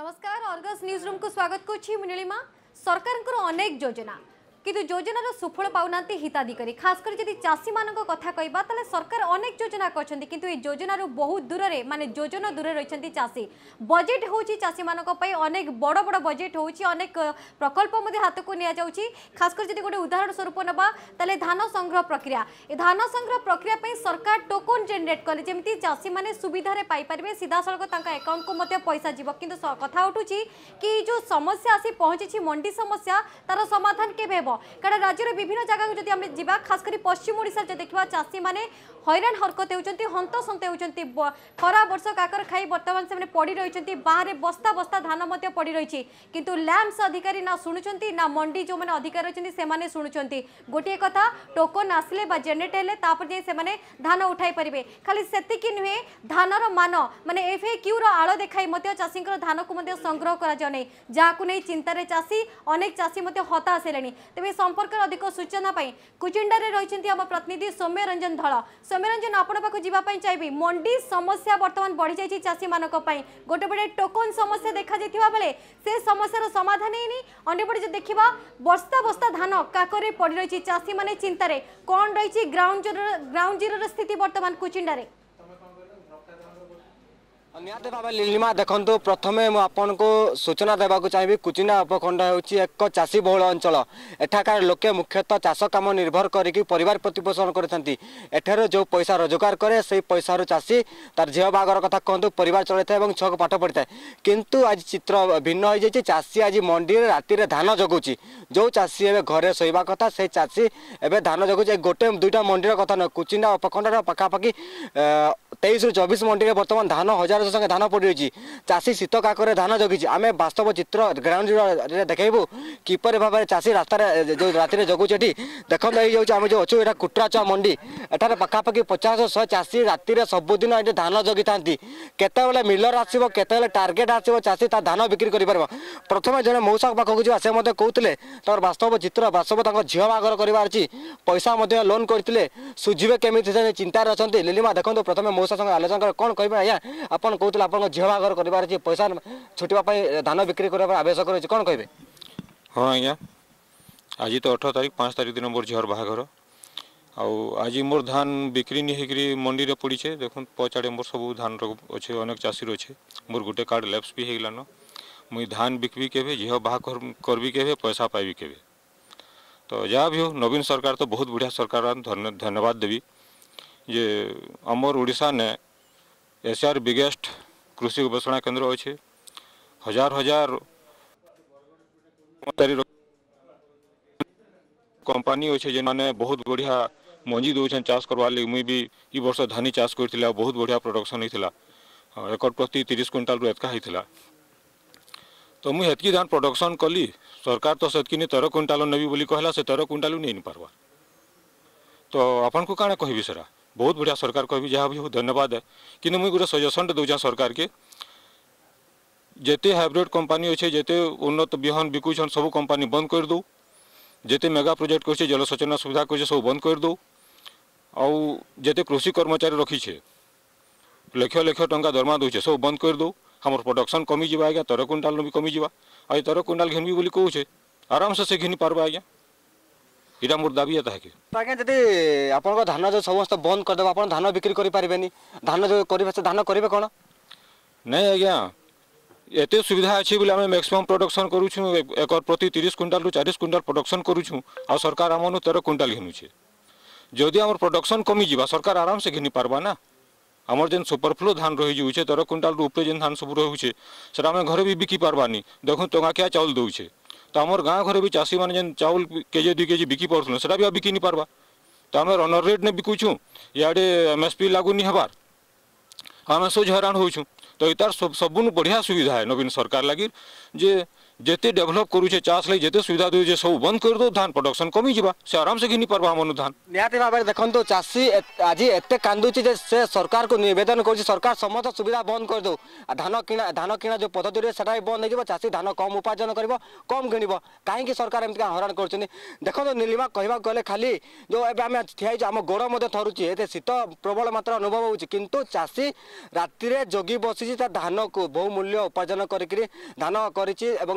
नमस्कार Argus news room को स्वागत करीमा सरकार अनेक योजना কিন্তু যোজনার সুফল পাও না হিতাধিকারী খাস করে যদি চাষী মান কথা কহবা তাহলে সরকার অনেক যোজনা করছেন কিন্তু এই যোজনার বহু দূরে মানে যোজনা দূরে রয়েছেন চাষী বজেট হচ্ছে চাষী মান অনেক বড় বড় বজেট হচ্ছে অনেক প্রকল্প হাতক নিয়ে যাচ্ছে খাস করে যদি গোটে উদাহরণ স্বরূপ নেওয়া তাহলে ধান সংগ্রহ প্রক্রিয়া এ ধান সংগ্রহ প্রক্রিয়া সরকার টোকন জেনেট কলে যেমি চাষী মানে সুবিধার পাইপারে সিধা সিধাসলখ তাঙ্ক একাউন্টকু পয়সা যাব কিন্তু কথা উঠুছি কি যে সমস্যা আসি পৌঁছিছি মন্ডি সমস্যা তার সমাধান কেবে হব কারণ রাজ্যের বিভিন্ন জায়গাকে যদি আমি যা খাস করে পশ্চিম ওড়শার দেখা চাষী মানে হইরাণ হরকত হচ্ছেন হন্তসন্ত হচ্ছেন খরা বর্ষ কাকর খাই বর্তমান সে পড়ি রয়েছেন বাঁরে বস্তা বস্তা ধান পড়ি রয়েছে কিন্তু ল্যাম্পস অধিকারী না শুণুচার না মন্ডি যে অধিকার অনেক সে শুণুচার গোটিয়ে কথা টোকন আসলে বা জেনেট হলে তাপরে যাই সে ধান উঠাই পারে খালি সেতিকি নুহে ধানর মান মানে এফএ কিউর আল দেখাই চাষীঙ্কর ধানকু সংগ্রহ করা যাও যা চিন্তার চাষী অনেক চাষী হতাশ হলে তেবে সম্পর্ক অধিক সূচনা কুচিন্ডার রয়েছেন আমার প্রতিনিধি সৌম্যরঞ্জন ধল সৌম্যরঞ্জন আপনার পাখ যা চাইবি মন্ডি সমস্যা বর্তমান বড়ি যাই চাষী মানুষ গোটেপটে টোকন সমস্যা দেখা যাই বেড়ে সে সমস্যার সমাধান হয়নি অন্যপটে যদি দেখা বস্তা বস্তা ধান কাকরে পড়ি রয়েছে চাষী মানে চিন্তার কণ রয়েছে গ্রাউন্ড জিরোর গ্রাউন্ড জিরোর স্থিতি বর্তমান কুচিন্ডার ନିହାତି ଭାବେ ଲିଲିମା ଦେଖନ୍ତୁ ପ୍ରଥମେ ମୁଁ ଆପଣଙ୍କୁ ସୂଚନା ଦେବାକୁ ଚାହିଁବି କୁଚିନା ଉପଖଣ୍ଡ ହେଉଛି ଏକ ଚାଷୀ ବହୁଳ ଅଞ୍ଚଳ ଏଠାକାର ଲୋକେ ମୁଖ୍ୟତଃ ଚାଷ କାମ ନିର୍ଭର କରିକି ପରିବାର ପ୍ରତିପୋଷଣ କରିଥାନ୍ତି ଏଠାରୁ ଯେଉଁ ପଇସା ରୋଜଗାର କରେ ସେଇ ପଇସାରୁ ଚାଷୀ ତାର ଝିଅ ବାହାଘର କଥା କୁହନ୍ତୁ ପରିବାର ଚଳାଇଥାଏ ଏବଂ ଛୁଆକୁ ପାଠ ପଢ଼ିଥାଏ କିନ୍ତୁ ଆଜି ଚିତ୍ର ଭିନ୍ନ ହୋଇଯାଇଛି ଚାଷୀ ଆଜି ମଣ୍ଡିରେ ରାତିରେ ଧାନ ଜଗୁଛି ଯେଉଁ ଚାଷୀ ଏବେ ଘରେ ଶୋଇବା କଥା ସେଇ ଚାଷୀ ଏବେ ଧାନ ଜଗୁଛି ଗୋଟେ ଦୁଇଟା ମଣ୍ଡିର କଥା ନୁହେଁ କୁଚିନା ଉପଖଣ୍ଡର ପାଖାପାଖି ତେଇଶରୁ ଚବିଶ ମଣ୍ଡିରେ ବର୍ତ୍ତମାନ ଧାନ ହଜାର ସଙ୍ଗେ ସଙ୍ଗେ ଧାନ ପଡ଼ିରହିଛି ଚାଷୀ ଶୀତ କାକରେ ଧାନ ଜଗିଛି ଆମେ ବାସ୍ତବ ଚିତ୍ର ଗ୍ରାଉଣ୍ଡ ଜିରୋରେ ଦେଖାଇବୁ କିପରି ଭାବରେ ଚାଷୀ ରାସ୍ତାରେ ଯେଉଁ ରାତିରେ ଜଗୁଛି ଏଠି ଦେଖନ୍ତୁ ଏଇ ଯାଉଛି ଆମେ ଯେଉଁ ଅଛୁ ଏଇଟା କୁଟ୍ରାଚୁଆ ମଣ୍ଡି ଏଠାରେ ପାଖାପାଖି ପଚାଶ ଶହ ଚାଷୀ ରାତିରେ ସବୁଦିନ ଏଠି ଧାନ ଜଗିଥାନ୍ତି କେତେବେଳେ ମିଲର ଆସିବ କେତେବେଳେ ଟାର୍ଗେଟ୍ ଆସିବ ଚାଷୀ ତା ଧାନ ବିକ୍ରି କରିପାରିବ ପ୍ରଥମେ ଜଣେ ମଉସା ପାଖକୁ ଯିବା ସେ ମଧ୍ୟ କହୁଥିଲେ ତାଙ୍କର ବାସ୍ତବ ଚିତ୍ର ବାସ୍ତବ ତାଙ୍କ ଝିଅ ବାହାଘର କରିବାର ଅଛି ପଇସା ମଧ୍ୟ ଲୋନ୍ କରିଥିଲେ ସୁଝିବେ କେମିତି ସେ ଚିନ୍ତାରେ ଅଛନ୍ତି ଲିଲିମା ଦେଖନ୍ତୁ ପ୍ରଥମେ ମଉସା ସାଙ୍ଗେ ଆଲୋଚନା କର କ'ଣ କହିବେ ଆଜ୍ଞା ଆପଣ कहते आप झील बाहर कर पैसा छुटापा धान बिक्री कर आवश्यक रही कौन कहे हाँ आज्ञा आज तो अठर तारीख पांच तारीख दिन मोर झर बाहर आज मोर धान बिक्री नहीं मंडी पड़ीछे देख पचाड़े मोर सब धान अच्छे अनेक चाषी अच्छे मोर गोटे कार्ड लैप्स भी होलान मुई धान बिकवी के झील बाहर करवि के पैसा पाइबी के तो जहाँ भी हो नवीन सरकार तो बहुत बढ़िया सरकार धन्यवाद देवी जे अमर ओडा ने एशियार बिगेस्ट कृषि गवेषणा केन्द्र अच्छे हजार हजार कंपानी अच्छे जे जेने बहुत बढ़िया मंजी दौन चाष करवा लगे मुई भी यर्ष धानी चाष कर बहुत बढ़िया प्रडक्शन होता एकर प्रति तीस क्विंटाल एतका होता तो मुझे ये धान प्रडक्शन कली सरकार तो से तेर क्विंटाल नेबी बोली कहला से तेर क्विंटाल नहीं पार्बार तो आपन को कण कह सरा बहुत बढ़िया सरकार कह भी जहाँ भी हो धन्यवाद है कि मुझे गोटे सजेसन दूचे सरकार के जिते हाइब्रिड कंपानी अच्छे जिते उन्नत बिहन बिकुचन सब कंपानी बंद कर दू जिते मेगा प्रोजेक्ट कर जलसेचन सुविधा कर सब बंद कर दू आउ जिते कृषि कर्मचारी रखीछे लक्ष लक्ष टा दरमा दूचे सब बंद कर दू आम प्रडक्शन कमी जाए आज्ञा तेर क्विंटाल भी कमी जावा तेर क्विंटाल घिनमी बोली कहे आराम से घिनी पार्ब आज्ञा এটা মোট দাবি এটা হ্যাঁ কি আজ্ঞা যদি আপনার ধান যে সমস্ত বন্ধ করে দেব আপনার ধান বিক্রি করে পারবে ধান যে করবে সে ধান করবে কোণ নাই আজ্ঞা এত সুবিধা আছে বলে আমি ম্যাক্সিমাম প্রোডকশন করুছু একর প্রতি তিরিশ কুইন্টাল রু চালিশ কুইন্টাল প্রোডকশন করুছু আর সরকার আমার তের কুইন্টাল ঘিনুছে যদি আমার প্রোডকশন কমি যা সরকার আরামসে ঘিনি পারবা না আমার যে সুপরফ্লু ধান রয়ে যাচ্ছে তের কুইন্টাল উপরে যে ধান সব রয়েছে সেটা আমি ঘরে বি বিকি পারবানি দেখুন টঙ্কাকিয়া চাউল দৌছে तो गाँ घर भी चाषी मैंने चाउल चाउल जी दुई जी बिकी पार्थुले सेटा भी बिकी नहीं पार्बा तो आम रनर रेट ने बिकुचु इे एम एस पी लागू नहीं हबार आम सोच हैरान हो तो इतार सब सबुन बढ़िया सुविधा है नवीन सरकार लगी जे ଯେତେ ଡେଭଲପ୍ କରୁଛେ ଚାଷ ଲାଗି ଯେତେ ସୁବିଧା ଦେଉଛେ ସବୁ ବନ୍ଦ କରିଦେଉ ଧାନ ପ୍ରଡକ୍ସନ୍ କମିଯିବା ସେ ଆରାମସେ ଘିନି ପାରବା ଆମର ଧାନ ନିହାତି ଭାବରେ ଦେଖନ୍ତୁ ଚାଷୀ ଆଜି ଏତେ କାନ୍ଦୁଛି ଯେ ସେ ସରକାରକୁ ନିବେଦନ କରୁଛି ସରକାର ସମସ୍ତ ସୁବିଧା ବନ୍ଦ କରିଦେଉ ଧାନ କିଣା ଧାନ କିଣା ଯେଉଁ ପଦ୍ଧତିରେ ସେଟା ବି ବନ୍ଦ ହେଇଯିବ ଚାଷୀ ଧାନ କମ୍ ଉପାର୍ଜନ କରିବ କମ୍ କିଣିବ କାହିଁକି ସରକାର ଏମିତି ହଇରାଣ କରୁଛନ୍ତି ଦେଖନ୍ତୁ ନିଲିମା କହିବାକୁ ଗଲେ ଖାଲି ଯେଉଁ ଏବେ ଆମେ ଠିଆ ହେଇଛୁ ଆମ ଗୋଡ଼ ମଧ୍ୟ ଥରୁଛି ଏତେ ଶୀତ ପ୍ରବଳ ମାତ୍ରା ଅନୁଭବ ହେଉଛି କିନ୍ତୁ ଚାଷୀ ରାତିରେ ଜଗି ବସିଛି ତା ଧାନକୁ ବହୁ ମୂଲ୍ୟ ଉପାର୍ଜନ କରିକିରି ଧାନ କରିଛି ଏବଂ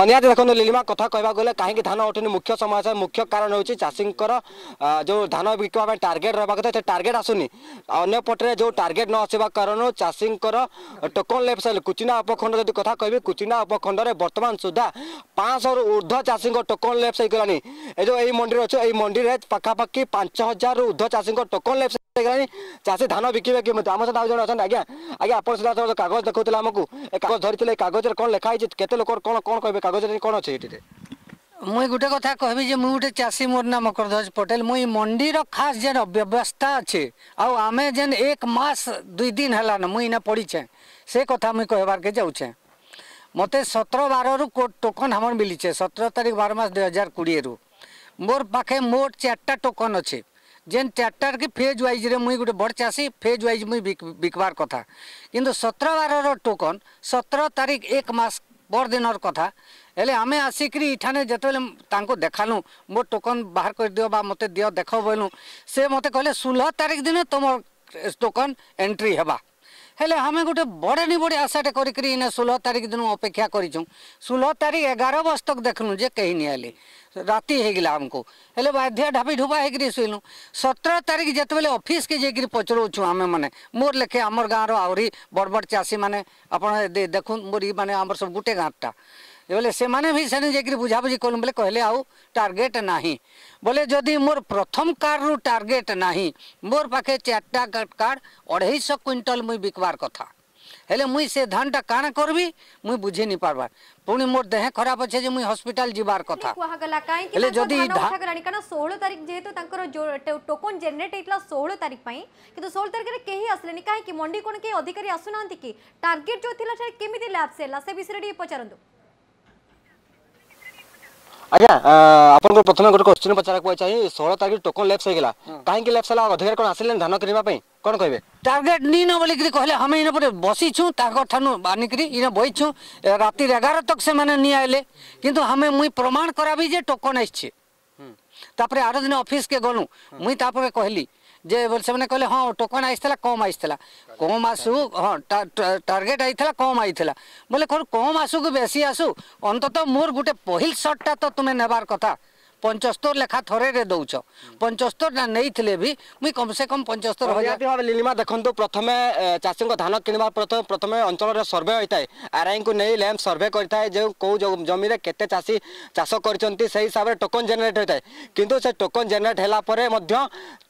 ନିହାତି ଦେଖନ୍ତୁ ଲିଲିମା କଥା କହିବାକୁ ଗଲେ କାହିଁକି ଧାନ ଉଠୁନି ମୁଖ୍ୟ ସମସ୍ୟା ମୁଖ୍ୟ କାରଣ ହେଉଛି ଚାଷୀଙ୍କର ଯେଉଁ ଧାନ ବିକିବା ପାଇଁ ଟାର୍ଗେଟ୍ ରହିବା କଥା ସେ ଟାର୍ଗେଟ୍ ଆସୁନି ଅନ୍ୟପଟରେ ଯେଉଁ ଟାର୍ଗେଟ୍ ନ ଆସିବା କାରଣରୁ ଚାଷୀଙ୍କର ଟୋକନ୍ ଲେଫ୍ଟ ସାଇଲ୍ କୁଚିନା ଉପଖଣ୍ଡ ଯଦି କଥା କହିବି କୁଚିନା ଉପଖଣ୍ଡରେ ବର୍ତ୍ତମାନ ସୁଦ୍ଧା ପାଞ୍ଚଶହରୁ ଉର୍ଦ୍ଧ୍ୱ ଚାଷୀଙ୍କ ଟୋକନ୍ ଲେଫ୍ଟ ହେଇଗଲାଣି ଏ ଯେଉଁ ଏଇ ମଣ୍ଡିରେ ଅଛି ଏଇ ମଣ୍ଡିରେ ପାଖାପାଖି ପାଞ୍ଚ ହଜାରରୁ ଉର୍ଦ୍ଧ୍ୱ ଚାଷୀଙ୍କ ଟୋକନ୍ ଲେଫ୍ଟ ହେଇଗଲାଣି ଚାଷୀ ଧାନ ବିକିବେ କେମିତି ଆମ ସହିତ ଆଉ ଜଣେ ଅଛନ୍ତି ଆଜ୍ଞା ଆଜ୍ଞା ଆପଣ ସିଧା କାଗଜ ଦେଖାଉଥିଲେ ଆମକୁ ଏ କାଗଜ ଧରିଥିଲେ କାଗଜରେ କ'ଣ ଲେଖା ହେଇଛି କେତେ ଲୋକର କ'ଣ କ'ଣ କହିବେ କାଗଜରେ କ'ଣ ଅଛି ଏଠିରେ ମୁଇଁ ଗୋଟେ କଥା କହିବି ଯେ ମୁଁ ଗୋଟେ ଚାଷୀ ମୋର ନାଁ ମକରଧ୍ୱଜ ପଟେଲ ମୁଇଁ ମଣ୍ଡିର ଖାସ୍ ଯେନ୍ ବ୍ୟବସ୍ଥା ଅଛେ ଆଉ ଆମେ ଯେନ୍ ଏକ ମାସ ଦୁଇ ଦିନ ହେଲାନ ମୁଇଁ ଇନା ପଡ଼ିଛେଁ ସେ କଥା ମୁଇଁ କହିବାର୍କେ ଯାଉଛେଁ ମୋତେ ସତର ବାରରୁ ଟୋକନ ଆମର ମିଳିଛେ ସତର ତାରିଖ ବାର ମାସ ଦୁଇ ହଜାର କୋଡ଼ିଏରୁ ମୋର ପାଖେ ମୋଟ ଚାରିଟା ଟୋକନ ଅଛେ যেন ট্রাক্টর কি ফেজ ওয়াইজরে মুই গোটে বড় চাষী ফেজ ওয়াইজ মুই বিকবার কথা কিন্তু সতের বারর টোকন সতের তারিখ এক মাস পরদিনর କଥା ହେଲେ ଆମେ ଆସିକିରି ଇଠାନେ ଯେତେବେଳେ ତାଙ୍କୁ ଦେଖାଲୁ ମୋ ଟୋକନ୍ ବାହାର କରିଦିଅ ବା ମୋତେ ଦିଅ ଦେଖ ବୋଇଲୁ ସେ ମୋତେ କହିଲେ ଷୋହଳ ତାରିଖ ଦିନ ତୁମ ଟୋକନ୍ ଏଣ୍ଟ୍ରି ହେବା ହେଲେ ଆମେ ଗୋଟେ ବଡ଼ ନି ବଡ଼ ଆଶାଟେ କରିକିରି ଇନେ ଷୋହଳ ତାରିଖ ଦିନ ଅପେକ୍ଷା କରିଛୁ ଷୋହଳ ତାରିଖ ଏଗାର ବସ୍ତକ ଦେଖିଲୁ ଯେ କେହି ନିଆଲି राति आमको हेले बाध्य ढाबी ढुबा होकर शुणु सतर तारीख जिते बेले अफिस् पचराऊ आम मैंने मोर लेखे आम गाँव रही बड़ बड़ चाषी मैंने आप देख मोर ये आम सब गोटे गाँटा बोले से मैंने भी सैन जा बुझाबुझी कल बोले कहले आउ टार्गेट ना बोले जदि मोर प्रथम कार्ड रू टार्गेट ना मोर पाखे चार्टा कार्ड अढ़ेश क्विंटल मुई बिकवार कथा ହେଲେ ମୁଇଁ ସେ ଧାନଟା କାଣା କରିବି ମୁଇଁ ବୁଝି ନି ପାରବା ପୁଣି ମୋର ଦେହ ଖରାପ ଅଛି ଯେ ମୁଇଁ ହସ୍ପିଟାଲ ଯିବାର କଥା କୁହାଗଲା କାହିଁକି ହେଲେ ଯଦି ଉଠାଗଲାଣି କାରଣ ଷୋହଳ ତାରିଖ ଯେହେତୁ ତାଙ୍କର ଟୋକନ ଜେନେରେଟ ହେଇଥିଲା ଷୋହଳ ତାରିଖ ପାଇଁ କିନ୍ତୁ ଷୋହଳ ତାରିଖରେ କେହି ଆସିଲେନି କାହିଁକି ମଣ୍ଡି କ'ଣ କେହି ଅଧିକାରୀ ଆସୁନାହାନ୍ତି କି ଟାର୍ଗେଟ ଯେଉଁ ଥିଲା ସେଟା କେମିତି ଲ୍ୟାବ୍ସ ହେଲା ସେ ବିଷୟରେ ଟିକେ ପଚାରନ୍ତୁ ଆଜ୍ଞା ଆପଣଙ୍କର ପ୍ରଥମେ ଗୋଟେ କ୍ୱେଶ୍ଚିନ୍ ପଚାରିବାକୁ ଚାହିଁ ଷୋହଳ ତାରିଖ ଟୋକନ ଲେପ୍ସ ହେଇଗଲା କାହିଁକି ଲେପ୍ସ ହେଲା ଅଧିକାର କ'ଣ ଆସିଲେ ଧାନ କିଣିବା ପାଇଁ କ'ଣ କହିବେ ଟାର୍ଗେଟ ନିନ ବୋଲିକିରି କହିଲେ ଆମେ ଇନ ପରେ ବସିଛୁ ତାଙ୍କ ଠାନୁ ବାନିକିରି ଇନ ବଇଛୁ ରାତି ଏଗାର ତକ ସେମାନେ ନିଆ ହେଲେ କିନ୍ତୁ ଆମେ ମୁଇଁ ପ୍ରମାଣ କରାବି ଯେ ଟୋକନ ଆସିଛି ତାପରେ ଆର ଦିନ ଅଫିସକେ ଗଲୁ ମୁଇଁ ତାପରେ କହିଲି ଯେ ବୋଲି ସେମାନେ କହିଲେ ହଁ ଟୋକନ ଆସିଥିଲା କମ୍ ଆସିଥିଲା କମ୍ ଆସୁ ହଁ ଟାର୍ଗେଟ ଆସିଥିଲା କମ୍ ଆସିଥିଲା ବୋଲେ କ'ଣ କମ୍ ଆସୁକୁ ବେଶୀ ଆସୁ ଅନ୍ତତଃ ମୋର ଗୋଟେ ପହିଲ ସଟ୍ଟା ତ ତୁମେ ନେବାର କଥା পঞ্চস্তর লেখা থরে দৌছ পঞ্চস্তর না নেইলে বি মুই কমসে কম পঞ্চস্তর নিহতি ভাবে লীলিমা দেখন্তু প্রথমে চাষীঙ্ক ধান কিনিবা প্রথমে অঞ্চলের সর্ভে হয়ে আরআইঙ্কু নেই ল্যাম্প সর্ভে করে থাকে যে কেউ জমিরে কেতে চাষী চাষ করছেন সেই হিসাবে টোকন জেনারেট হয়ে থাকে কিন্তু সে টোকন জেনারেট হলা পরে মধ্য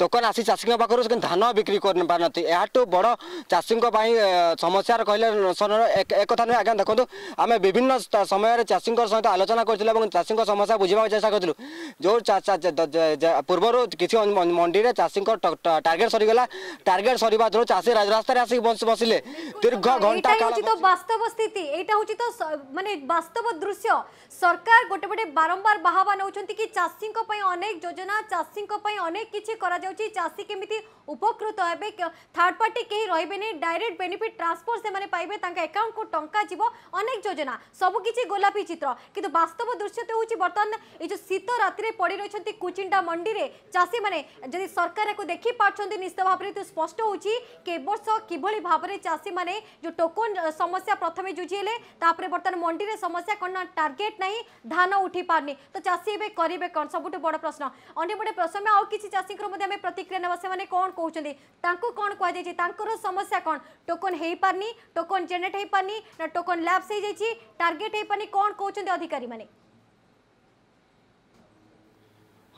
টোকন আসি চাষীঙ্ক পাখর ধান বিক্রি করে পারি এটু বড় চাষীঙ্ক সমস্যার কহিলে একথা নুহে আজ্ঞা দেখুন আমি বিভিন্ন সময়ের চাষীঙ্কর সহ আলোচনা করছিল এবং চাষীঙ্ক সমস্যা বুঝবা চেষ্টা করছিল ଯେଉଁ ପୂର୍ବରୁ କିଛି ମଣ୍ଡିରେ ଚାଷୀଙ୍କ ଟାର୍ଗେଟ ସରିଗଲା ଟାର୍ଗେଟ ସରିବା ଯୋଗୁଁ ଚାଷୀ ରାଜରାସ୍ତାରେ ଆସିକି ବସିଲେ ଦୀର୍ଘ ଘଣ୍ଟା ବାସ୍ତବ ସ୍ଥିତି ଏଇଟା ହେଉଛି ତ ମାନେ ବାସ୍ତବ ଦୃଶ୍ୟ ସରକାର ଗୋଟେ ପଟେ ବାରମ୍ବାର ବାହାବା ନେଉଛନ୍ତି କି ଚାଷୀଙ୍କ ପାଇଁ ଅନେକ ଯୋଜନା ଚାଷୀଙ୍କ ପାଇଁ ଅନେକ କିଛି କରାଯାଉଛି ଚାଷୀ କେମିତି ଉପକୃତ ହେବେ ଥାର୍ଡ ପାର୍ଟି କେହି ରହିବେନି ଡାଇରେକ୍ଟ ବେନିଫିଟ୍ ଟ୍ରାନ୍ସଫର ସେମାନେ ପାଇବେ ତାଙ୍କ ଆକାଉଣ୍ଟକୁ ଟଙ୍କା ଯିବ ଅନେକ ଯୋଜନା ସବୁକିଛି ଗୋଲାପି ଚିତ୍ର କିନ୍ତୁ ବାସ୍ତବ ଦୃଶ୍ୟ ତ ହେଉଛି ବର୍ତ୍ତମାନ ଏଇ ଯେଉଁ ଶୀତ ରାତିରେ ପଡ଼ି ରହିଛନ୍ତି କୁଚିଣ୍ଡା ମଣ୍ଡିରେ ଚାଷୀମାନେ ଯଦି ସରକାର ଏହାକୁ ଦେଖିପାରୁଛନ୍ତି ନିଶ୍ଚିତ ଭାବରେ ତ ସ୍ପଷ୍ଟ ହେଉଛି କି ଏବର୍ଷ କିଭଳି ଭାବରେ ଚାଷୀମାନେ ଯେଉଁ ଟୋକନ୍ ସମସ୍ୟା ପ୍ରଥମେ ଜୁଝିଲେ ତାପରେ ବର୍ତ୍ତମାନ ମଣ୍ଡିରେ ସମସ୍ୟା କ'ଣ ନା ଟାର୍ଗେଟ୍ ନାହିଁ ଧାନ ଉଠିପାରୁନି ତ ଚାଷୀ ଏବେ କରିବେ କ'ଣ ସବୁଠୁ ବଡ଼ ପ୍ରଶ୍ନ ଅନ୍ୟପଟେ ପ୍ରସଙ୍ଗ ଆଉ କିଛି ଚାଷୀଙ୍କର ମଧ୍ୟ ଆମେ ପ୍ରତିକ୍ରିୟା ନେବା ସେମାନେ କ'ଣ କହୁଛନ୍ତି ତାଙ୍କୁ କ'ଣ କୁହାଯାଇଛି ତାଙ୍କର ସମସ୍ୟା କ'ଣ ଟୋକନ୍ ହେଇପାରୁନି ଟୋକନ୍ ଜେନେରେଟ୍ ହେଇପାରୁନି ନା ଟୋକନ୍ ଲ୍ୟାପ୍ସ ହେଇଯାଇଛି ଟାର୍ଗେଟ୍ ହେଇପାରୁନି କ'ଣ କହୁଛନ୍ତି ଅଧିକାରୀମାନେ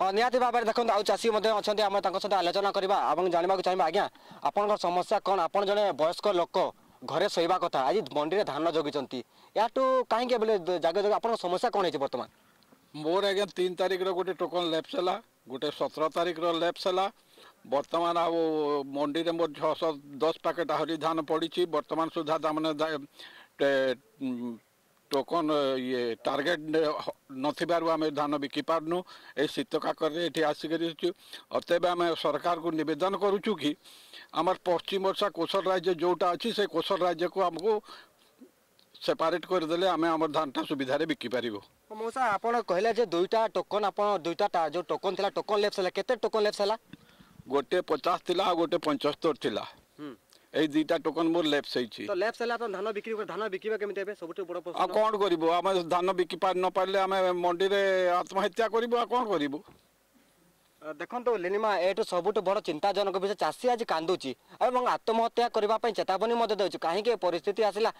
ହଁ ନିହାତି ଭାବରେ ଦେଖନ୍ତୁ ଆଉ ଚାଷୀ ମଧ୍ୟ ଅଛନ୍ତି ଆମେ ତାଙ୍କ ସହିତ ଆଲୋଚନା କରିବା ଏବଂ ଜାଣିବାକୁ ଚାହିଁବା ଆଜ୍ଞା ଆପଣଙ୍କର ସମସ୍ୟା କ'ଣ ଆପଣ ଜଣେ ବୟସ୍କ ଲୋକ ଘରେ ଶୋଇବା କଥା ଆଜି ମଣ୍ଡିରେ ଧାନ ଜଗିଛନ୍ତି ଏହାଠୁ କାହିଁକି ବୋଲେ ଜାଗା ଜାଗା ଆପଣଙ୍କ ସମସ୍ୟା କ'ଣ ହେଇଛି ବର୍ତ୍ତମାନ ମୋର ଆଜ୍ଞା ତିନି ତାରିଖର ଗୋଟେ ଟୋକନ୍ ଲେପ୍ସ ହେଲା ଗୋଟେ ସତର ତାରିଖର ଲେପ୍ସ ହେଲା ବର୍ତ୍ତମାନ ଆଉ ମଣ୍ଡିରେ ମୋର ଛଅଶହ ଦଶ ପ୍ୟାକେଟ୍ ଆହୁରି ଧାନ ପଡ଼ିଛି ବର୍ତ୍ତମାନ ସୁଦ୍ଧା ତାମାନେ तो ये टार्गेट नथिबारु आमे धान बिकि पारनु ये शीत काकर आसिक आसिकरी आम सरकार को नवेदन करुचु कि आम पश्चिम ओडिशा कोशल राज्य जोटा अछि से कोशल राज्य को आमको सेपरेट कर आम आम हमर धानटा सुविधा रे बिकि पारिबो मौसा आपण कहला दुईटा टोकन आप दुईटा जो टोकन थी टोकन लेफ्ट के टोकन लेफ्ट हला गोटे पचास थी गोटे पंचस्तर थी এই দুইটা ଟୋକନ ମୋର ଲେପ୍ସ ହେଇଛି ତ ଲେପ୍ସ ହେଲେ ଆପଣ ଧାନ ବିକ୍ରି ଧାନ ବିକିବା କେମିତି ଏବେ ସବୁଠୁ ବଡ଼ ଆଉ କ'ଣ କରିବୁ ଆମେ ଧାନ ବିକି ପାରି ନ ପାରିଲେ ଆମେ ମଣ୍ଡିରେ ଆତ୍ମହତ୍ୟା କରିବୁ ଆଉ କ'ଣ କରିବୁ ଦେଖନ୍ତୁ ଲିନିମା ଏଠୁ ସବୁଠୁ ବଡ଼ ଚିନ୍ତାଜନକ ବିଷୟ ଚାଷୀ ଆଜି କାନ୍ଦୁଛି ଏବଂ ଆତ୍ମହତ୍ୟା କରିବା ପାଇଁ ଚେତାବନୀ ମଧ୍ୟ ଦେଉଛି କାହିଁକି ଏ ପରିସ୍ଥିତି ଆସିଲା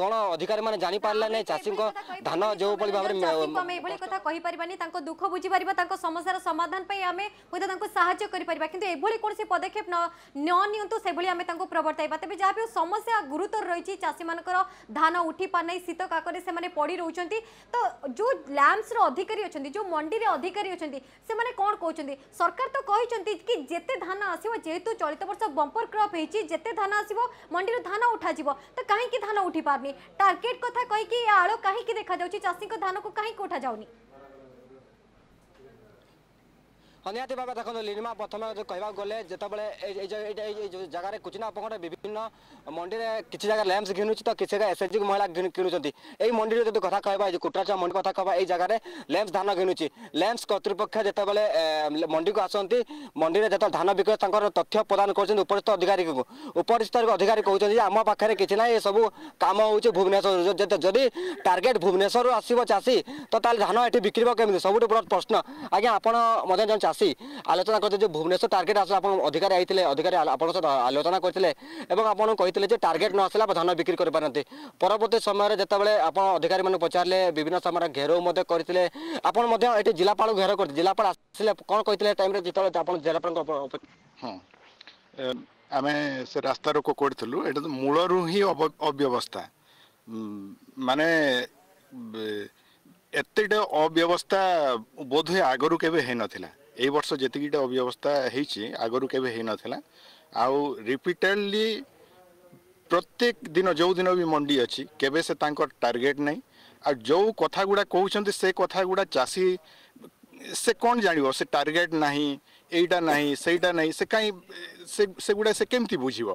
କ'ଣ ଅଧିକାରୀମାନେ ଜାଣିପାରିଲେ ନାହିଁ ଚାଷୀଙ୍କ ଧାନ ଯେଉଁଭଳି ଭାବରେ ଆମେ ଏଭଳି କଥା କହିପାରିବାନି ତାଙ୍କ ଦୁଃଖ ବୁଝିପାରିବା ତାଙ୍କ ସମସ୍ୟାର ସମାଧାନ ପାଇଁ ଆମେ ହୁଏତ ତାଙ୍କୁ ସାହାଯ୍ୟ କରିପାରିବା କିନ୍ତୁ ଏଭଳି କୌଣସି ପଦକ୍ଷେପ ନ ନିଅନ୍ତୁ ସେଭଳି ଆମେ ତାଙ୍କୁ ପ୍ରବର୍ତ୍ତାଇବା ତେବେ ଯାହା ବି ହେଉ ସମସ୍ୟା ଗୁରୁତର ରହିଛି ଚାଷୀମାନଙ୍କର ଧାନ ଉଠିପାରୁନାହିଁ ଶୀତ କାକରେ ସେମାନେ ପଡ଼ି ରହୁଛନ୍ତି ତ ଯେଉଁ ଲ୍ୟାମ୍ପସର ଅଧିକାରୀ ଅଛନ୍ତି ଯେଉଁ ମଣ୍ଡିରେ ଅଧିକାରୀ ଅଛନ୍ତି ସେମାନେ କ'ଣ କହୁଛନ୍ତି କରିଛନ୍ତି ସରକାର ତ କହିଛନ୍ତି କି ଯେତେ ଧାନ ଆସିବ ଯେହେତୁ ଚଳିତ ବର୍ଷ ବମ୍ପର କ୍ରପ୍ ହେଇଛି ଯେତେ ଧାନ ଆସିବ ମଣ୍ଡିରୁ ଧାନ ଉଠାଯିବ ତ କାହିଁକି ଧାନ ଉଠି ପାରୁନି ଟାର୍ଗେଟ୍ କଥା କହିକି ଏ ଆଳ କାହିଁକି ଦେଖାଯାଉଛି ଚାଷୀଙ୍କ ଧାନକୁ କାହିଁକି ଉଠାଯାଉନି ନିହାତି ଭାବେ ଦେଖନ୍ତୁ ଲିନିମା ପ୍ରଥମେ କହିବାକୁ ଗଲେ ଯେତେବେଳେ ଏଇ ଜାଗାରେ କୁଚିନା ଉପକଣ୍ଠ ବିଭିନ୍ନ ମଣ୍ଡିରେ କିଛି ଜାଗା ଲ୍ୟାମ୍ପସ କିଣୁଛି ତ କିଛି ଜାଗା ଏସ୍ଏଚ୍ଜି ମହିଳା କିଣୁଛନ୍ତି ଏଇ ମଣ୍ଡିରେ ଯଦି କଥା କହିବା ଯେଉଁ କୁଟ୍ରାଚା ମଣ୍ଡି କଥା କହିବା ଏଇ ଜାଗାରେ ଲ୍ୟାମ୍ପସ ଧାନ କିଣୁଛି ଲ୍ୟାମ୍ପସ କର୍ତ୍ତୃପକ୍ଷ ଯେତେବେଳେ ମଣ୍ଡିକୁ ଆସନ୍ତି ମଣ୍ଡିରେ ଯେତେବେଳେ ଧାନ ବିକ୍ରୟ ତାଙ୍କର ତଥ୍ୟ ପ୍ରଦାନ କରୁଛନ୍ତି ଉପରିସ୍ଥ ଅଧିକାରୀଙ୍କୁ ଉପରିସ୍ଥ ଅଧିକାରୀ କହୁଛନ୍ତି ଯେ ଆମ ପାଖରେ କିଛି ନାହିଁ ଏସବୁ କାମ ହେଉଛି ଭୁବନେଶ୍ୱରରୁ ଯଦି ଟାର୍ଗେଟ୍ ଭୁବନେଶ୍ୱରରୁ ଆସିବ ଚାଷୀ ତ ତାହେଲେ ଧାନ ଏଠି ବିକ୍ରିବ କେମିତି ସବୁଠୁ ବଡ଼ ପ୍ରଶ୍ନ ଆଜ୍ଞା ଆପଣ ମଧ୍ୟ ଜଣେ আসি আলোচনা করতে যে ভুবনেশ্বর টার্গেট আসলে আপনার অধিকারী আইলে অধিকারী আপনার সহ আলোচনা করে এবং আপনার কে যে টার্গেট ন আসলে ধান বিক্রি করে পারে পরবর্তী সময় যেতবে আপনার অধিকারী মানুষ পচারে বিভিন্ন সময় ঘেরাও করে আপনার এটি জেলাপাল ঘেরাও করে জেলাপাল আসলে কম কে টাইমে যেত আপনার জেলাপাল হ্যাঁ ଆମେ ସେ ରାସ୍ତାରୋକ କରିଥିଲୁ ଏଇଟା ତ ମୂଳରୁ ହିଁ ଅବ୍ୟବସ୍ଥା ମାନେ ଏତେଟା ଅବ୍ୟବସ୍ଥା ବୋଧହୁଏ ଆଗରୁ କେବେ ହେଇନଥିଲା এই ବର୍ଷ ଯେତିକିଟା ଅବ୍ୟବସ୍ଥା ହେଇଛି ଆଗରୁ କେବେ ହେଇନଥିଲା ଆଉ ରିପିଟେଡ଼ଲି ପ୍ରତ୍ୟେକ ଦିନ ଯେଉଁ ଦିନ ବି ମଣ୍ଡି ଅଛି କେବେ ସେ ତାଙ୍କ ଟାର୍ଗେଟ୍ ନାହିଁ ଆଉ ଯେଉଁ କଥା ଗୁଡ଼ା କହୁଛନ୍ତି ସେ କଥା ଗୁଡ଼ା ଚାଷୀ ସେ କ'ଣ ଜାଣିବ ସେ ଟାର୍ଗେଟ୍ ନାହିଁ ଏଇଟା ନାହିଁ ସେଇଟା ନାହିଁ ସେ କାହିଁ ସେଗୁଡ଼ା ସେ କେମିତି ବୁଝିବ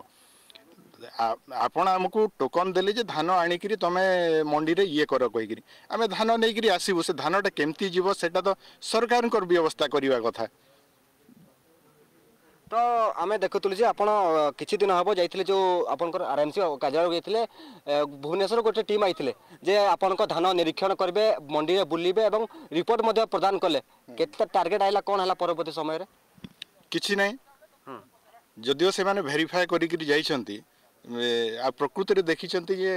ଆପଣ ଆମକୁ ଟୋକନ୍ ଦେଲେ ଯେ ଧାନ ଆଣିକିରି ତମେ ମଣ୍ଡିରେ ଇଏ କର କହିକିରି ଆମେ ଧାନ ନେଇକିରି ଆସିବୁ ସେ ଧାନଟା କେମିତି ଯିବ ସେଟା ତ ସରକାରଙ୍କର ବ୍ୟବସ୍ଥା କରିବା କଥା ତ ଆମେ ଦେଖୁଥିଲୁ ଯେ ଆପଣ କିଛି ଦିନ ହେବ ଯାଇଥିଲେ ଯେଉଁ ଆପଣଙ୍କର ଆର୍ ଏମ୍ ସି କାର୍ଯ୍ୟାଳୟକୁ ଯାଇଥିଲେ ଭୁବନେଶ୍ୱର ଗୋଟେ ଟିମ୍ ଆଇଥିଲେ ଯେ ଆପଣଙ୍କ ଧାନ ନିରୀକ୍ଷଣ କରିବେ ମଣ୍ଡିରେ ବୁଲିବେ ଏବଂ ରିପୋର୍ଟ ମଧ୍ୟ ପ୍ରଦାନ କଲେ କେତେ ଟାର୍ଗେଟ୍ ଆଇଲା କ'ଣ ହେଲା ପରବର୍ତ୍ତୀ ସମୟରେ କିଛି ନାହିଁ ଯଦିଓ ସେମାନେ ଭେରିଫାଏ କରିକିରି ଯାଇଛନ୍ତି ଆଉ ପ୍ରକୃତରେ ଦେଖିଛନ୍ତି ଯେ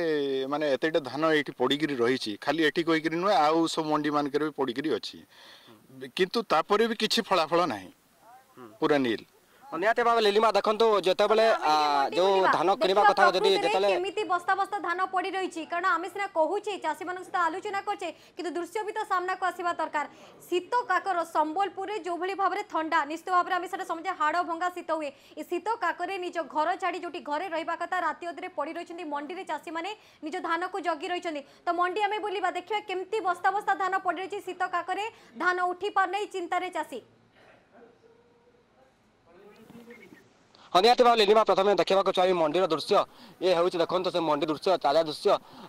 ମାନେ ଏତେଟା ଧାନ ଏଇଠି ପଡ଼ିକିରି ରହିଛି ଖାଲି ଏଠି କହିକିରି ନୁହେଁ ଆଉ ସବୁ ମଣ୍ଡିମାନଙ୍କରେ ବି ପଡ଼ିକିରି ଅଛି କିନ୍ତୁ ତାପରେ ବି କିଛି ଫଳାଫଳ ନାହିଁ ପୁରା ନିଲ୍ ନିହାତି ଭାବେ ଲିଲିମା ଦେଖନ୍ତୁ ଯେତେବେଳେ ଯୋଉ ଧାନ କିଣିବା କଥା ଯଦି ଯେତେବେଳେ କେମିତି ବସ୍ତା ବସ୍ତା ଧାନ ପଡି ରହିଛି କାରଣ ଆମେ ସିନା କହୁଛେ ଚାଷୀମାନଙ୍କ ସହିତ ଆଲୋଚନା କରୁଛେ କିନ୍ତୁ ଦୃଶ୍ୟ ବି ତ ସାମ୍ନାକୁ ଆସିବା ଦରକାର ଶୀତ କାକର ସମ୍ବଲପୁରରେ ଯୋଉଭଳି ଭାବରେ ଥଣ୍ଡା ନିଶ୍ଚିତ ଭାବରେ ଆମେ ସେଟା ସମସ୍ତେ ହାଡ଼ ଭଙ୍ଗା ଶୀତ ହୁଏ ଏ ଶୀତ କାକରେ ନିଜ ଘର ଛାଡ଼ି ଯୋଉଠି ଘରେ ରହିବା କଥା ରାତି ଅଧରେ ପଡି ରହିଛନ୍ତି ମଣ୍ଡିରେ ଚାଷୀମାନେ ନିଜ ଧାନକୁ ଜଗି ରହିଛନ୍ତି ତ ମଣ୍ଡି ଆମେ ବୁଲିବା ଦେଖିବା କେମିତି ବସ୍ତା ବସ୍ତା ଧାନ ପଡି ରହିଛି ଶୀତ କାକରେ ଧାନ ଉଠି ପାରୁନାହିଁ ଚିନ୍ତାରେ ଚାଷୀ ହଁ ଭାବେ ଭାବରେ ପ୍ରଥମେ ଦେଖିବାକୁ ଚାହିଁବି ମଣ୍ଡିର ଦୃଶ୍ୟ ଏ ହେଉଛି ଦେଖନ୍ତୁ ସେ ମଣ୍ଡି ଦୃଶ୍ୟ ତାଜା ଦୃଶ୍ୟ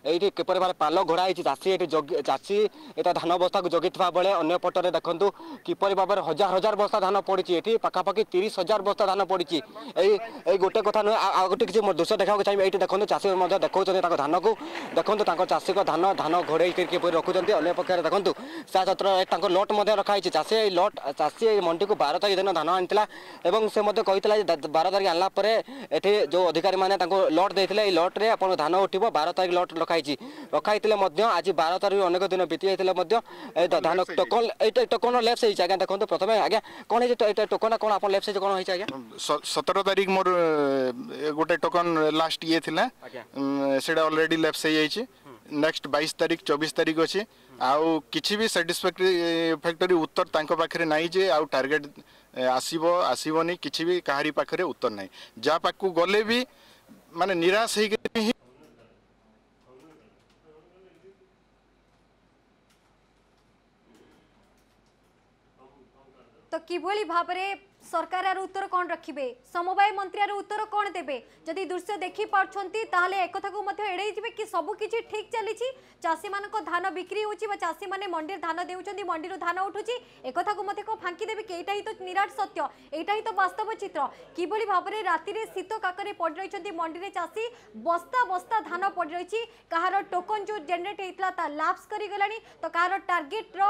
ଏଇଠି କିପରି ଭାବରେ ପାଲ ଘୋଡ଼ା ହେଇଛି ଚାଷୀ ଏଠି ଚାଷୀ ଏଇଟା ଧାନ ବସ୍ତାକୁ ଜଗିଥିବା ବେଳେ ଅନ୍ୟ ପଟରେ ଦେଖନ୍ତୁ କିପରି ଭାବରେ ହଜାର ହଜାର ବସ୍ତା ଧାନ ପଡ଼ିଛି ଏଠି ପାଖାପାଖି ତିରିଶ ହଜାର ବସ୍ତା ଧାନ ପଡ଼ିଛି ଏଇ ଏଇ ଗୋଟେ କଥା ନୁହେଁ ଆଉ ଗୋଟେ କିଛି ଦୃଶ୍ୟ ଦେଖିବାକୁ ଚାହିଁବି ଏଇଠି ଦେଖନ୍ତୁ ଚାଷୀ ମଧ୍ୟ ଦେଖାଉଛନ୍ତି ତାଙ୍କ ଧାନକୁ ଦେଖନ୍ତୁ ତାଙ୍କ ଚାଷୀଙ୍କ ଧାନ ଧାନ ଘୋଡ଼େଇ କିପରି ରଖୁଛନ୍ତି ଅନ୍ୟ ପକ୍ଷରେ ଦେଖନ୍ତୁ ଛାତ୍ର ତାଙ୍କ ଲଟ୍ ମଧ୍ୟ ରଖାହେଇଛି ଚାଷୀ ଏଇ ଲଟ୍ ଚାଷୀ ଏଇ ମଣ୍ଡିକୁ ବାର ତାରିଖ ଦିନ ଧାନ ଆଣିଥିଲା ଏବଂ ସେ ମଧ୍ୟ କହିଥିଲା ଯେ ବାର କରିକି ଆଣିଲା ପରେ ଏଠି ଯେଉଁ ଅଧିକାରୀମାନେ ତାଙ୍କୁ ଲଟ୍ ଦେଇଥିଲେ ଏହି ଲଟ୍ରେ ଆପଣ ଧାନ ଉଠିବ ବାର ତାରିଖ ଲଟ୍ ରଖାଯାଇଛି ରଖାଇଥିଲେ ମଧ୍ୟ ଆଜି ବାର ତାରିଖ ଅନେକ ଦିନ ବିତି ଯାଇଥିଲେ ମଧ୍ୟ ଧାନ ଟୋକନ ଏଇଟା ଟୋକନ ଲେପ୍ସ ହେଇଛି ଆଜ୍ଞା ଦେଖନ୍ତୁ ପ୍ରଥମେ ଆଜ୍ଞା କ'ଣ ହେଇଛି ଏଇଟା ଟୋକନ କ'ଣ ଆପଣ ଲେପ୍ସ ହେଇଛି କ'ଣ ହେଇଛି ଆଜ୍ଞା ସତର ତାରିଖ ମୋର ଗୋଟେ ଟୋକନ ଲାଷ୍ଟ ଇଏ ଥିଲା ସେଇଟା ଅଲରେଡ଼ି ଲେପ୍ସ ହେଇଯାଇଛି ନେକ୍ସଟ ବାଇଶ ତାରିଖ ଚବିଶ ତାରିଖ ଅଛି आउ उत्तर पाखे नाईजे आउ टार्गेट आसब आसबन कि भी कहारी पाखे उत्तर ना जहाँ पाक गले भी मान निराश हो तो किभली भाव সরকার আর উত্তর কোণ রাখবে সমবায় মন্ত্রী আর উত্তর কোণ দেবে যদি দৃশ্য দেখি পাচ্ছেন তাহলে একথা মধ্যে এড়াই যাবে কি সবু কিছু ঠিক চালিছি চাষী মান ধান বিক্রি হচ্ছে বা চাষী মানে মন্ডির ধান দেউছেন মন্ডির ধান উঠুছি একথা মধ্যে ফাঙ্কি দেবে কি এইটা হি তো নিরাট সত্য এইটা হি তো বাস্তব চিত্র কিভাবে ভাবে রাতে শীত কাকরে পড়ে রয়েছেন মন্ডিরে চাষী বস্তা বস্তা ধান পড়ে রয়েছে কাহার টোকন যে জেনেট হয়েছিল তা লাভস করে গলা তো কাহার টার্গেটর